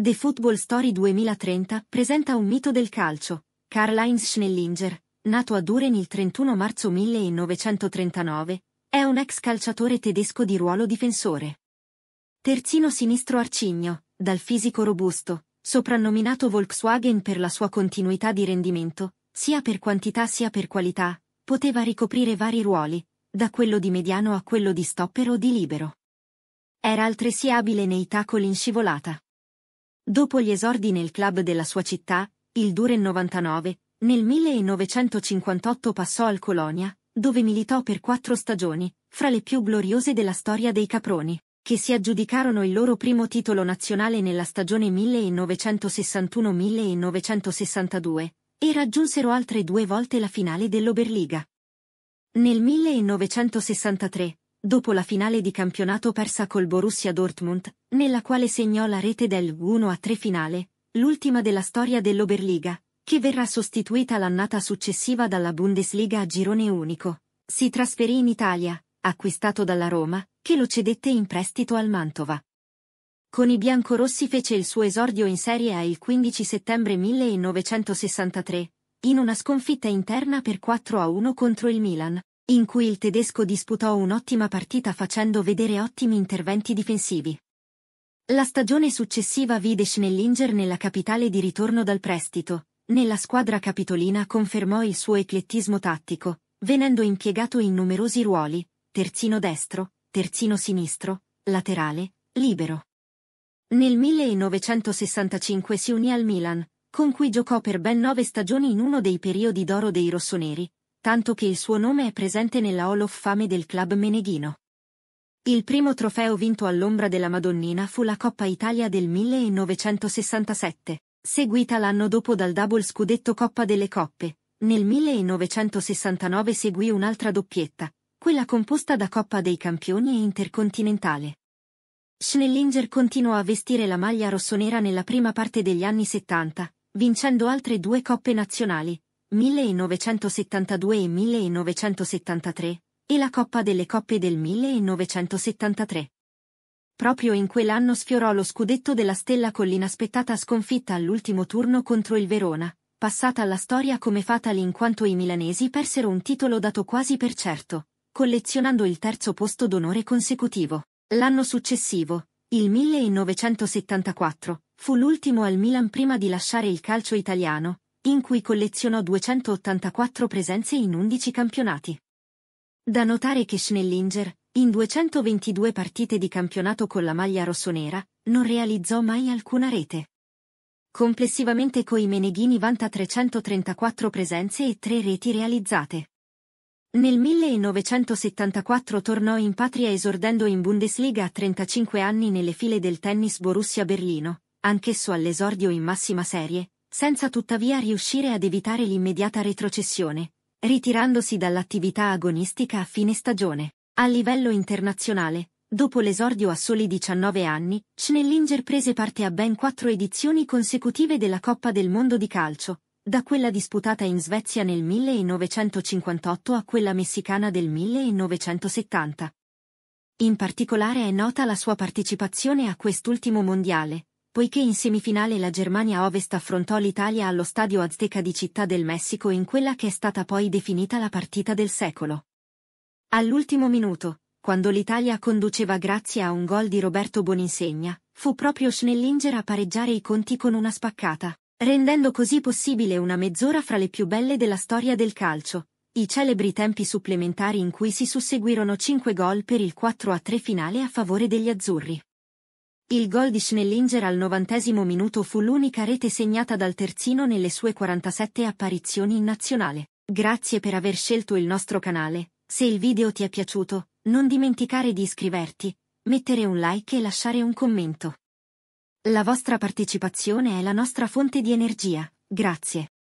The Football Story 2030 presenta un mito del calcio, Karl-Heinz Schnellinger, nato a Duren il 31 marzo 1939, è un ex calciatore tedesco di ruolo difensore. Terzino sinistro arcigno, dal fisico robusto, soprannominato Volkswagen per la sua continuità di rendimento, sia per quantità sia per qualità, poteva ricoprire vari ruoli, da quello di mediano a quello di stopper o di libero. Era altresì abile nei tacoli in scivolata. Dopo gli esordi nel club della sua città, il Duren 99, nel 1958 passò al Colonia, dove militò per quattro stagioni, fra le più gloriose della storia dei Caproni, che si aggiudicarono il loro primo titolo nazionale nella stagione 1961-1962, e raggiunsero altre due volte la finale dell'Oberliga. Nel 1963, dopo la finale di campionato persa col Borussia Dortmund, nella quale segnò la rete del 1-3 finale, l'ultima della storia dell'Oberliga, che verrà sostituita l'annata successiva dalla Bundesliga a girone unico. Si trasferì in Italia, acquistato dalla Roma, che lo cedette in prestito al Mantova. Con i biancorossi fece il suo esordio in Serie A il 15 settembre 1963, in una sconfitta interna per 4-1 contro il Milan, in cui il tedesco disputò un'ottima partita facendo vedere ottimi interventi difensivi. La stagione successiva vide Schnellinger nella capitale di ritorno dal prestito, nella squadra capitolina confermò il suo eclettismo tattico, venendo impiegato in numerosi ruoli, terzino destro, terzino sinistro, laterale, libero. Nel 1965 si unì al Milan, con cui giocò per ben nove stagioni in uno dei periodi d'oro dei rossoneri, tanto che il suo nome è presente nella Hall of Fame del club meneghino. Il primo trofeo vinto all'ombra della Madonnina fu la Coppa Italia del 1967, seguita l'anno dopo dal double scudetto Coppa delle Coppe. Nel 1969 seguì un'altra doppietta, quella composta da Coppa dei Campioni e Intercontinentale. Schnellinger continuò a vestire la maglia rossonera nella prima parte degli anni 70, vincendo altre due coppe nazionali, 1972 e 1973, e la Coppa delle Coppe del 1973. Proprio in quell'anno sfiorò lo scudetto della Stella con l'inaspettata sconfitta all'ultimo turno contro il Verona, passata alla storia come fatali in quanto i milanesi persero un titolo dato quasi per certo, collezionando il terzo posto d'onore consecutivo. L'anno successivo, il 1974, fu l'ultimo al Milan prima di lasciare il calcio italiano, in cui collezionò 284 presenze in 11 campionati. Da notare che Schnellinger, in 222 partite di campionato con la maglia rossonera, non realizzò mai alcuna rete. Complessivamente coi Meneghini vanta 334 presenze e 3 reti realizzate. Nel 1974 tornò in patria esordendo in Bundesliga a 35 anni nelle file del tennis Borussia Berlino, anch'esso all'esordio in massima serie, senza tuttavia riuscire ad evitare l'immediata retrocessione, ritirandosi dall'attività agonistica a fine stagione. A livello internazionale, dopo l'esordio a soli 19 anni, Schnellinger prese parte a ben quattro edizioni consecutive della Coppa del Mondo di Calcio, da quella disputata in Svezia nel 1958 a quella messicana del 1970. In particolare è nota la sua partecipazione a quest'ultimo mondiale, poiché in semifinale la Germania Ovest affrontò l'Italia allo Stadio Azteca di Città del Messico in quella che è stata poi definita la partita del secolo. All'ultimo minuto, quando l'Italia conduceva grazie a un gol di Roberto Boninsegna, fu proprio Schnellinger a pareggiare i conti con una spaccata, rendendo così possibile una mezz'ora fra le più belle della storia del calcio, i celebri tempi supplementari in cui si susseguirono 5 gol per il 4-3 finale a favore degli azzurri. Il gol di Schnellinger al novantesimo minuto fu l'unica rete segnata dal terzino nelle sue 47 apparizioni in nazionale. Grazie per aver scelto il nostro canale. Se il video ti è piaciuto, non dimenticare di iscriverti, mettere un like e lasciare un commento. La vostra partecipazione è la nostra fonte di energia. Grazie.